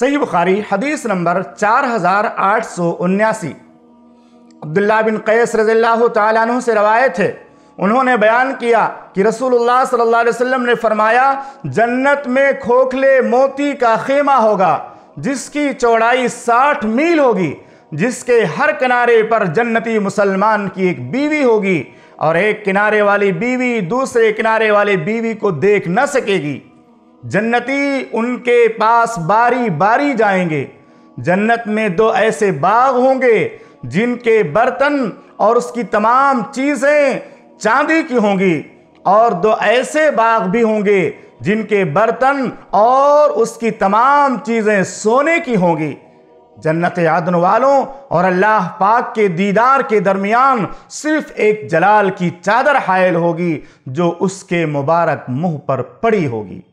सही बुखारी हदीस नंबर चार हज़ार आठ सौ उन्यासी अब्दुल्ला बिन कैस रज़ी तु से रवायत है उन्होंने बयान किया कि रसूलुल्लाह सल्लल्लाहु अलैहि वसल्लम ने फरमाया जन्नत में खोखले मोती का खेमा होगा जिसकी चौड़ाई साठ मील होगी जिसके हर किनारे पर जन्नती मुसलमान की एक बीवी होगी और एक किनारे वाली बीवी दूसरे किनारे वाली बीवी को देख न सकेगी जन्नती उनके पास बारी बारी जाएंगे जन्नत में दो ऐसे बाग होंगे जिनके बर्तन और उसकी तमाम चीज़ें चांदी की होंगी और दो ऐसे बाग भी होंगे जिनके बर्तन और उसकी तमाम चीज़ें सोने की होंगी जन्नत आदन वालों और अल्लाह पाक के दीदार के दरमियान सिर्फ एक जलाल की चादर हायल होगी जो उसके मुबारक मुंह पर पड़ी होगी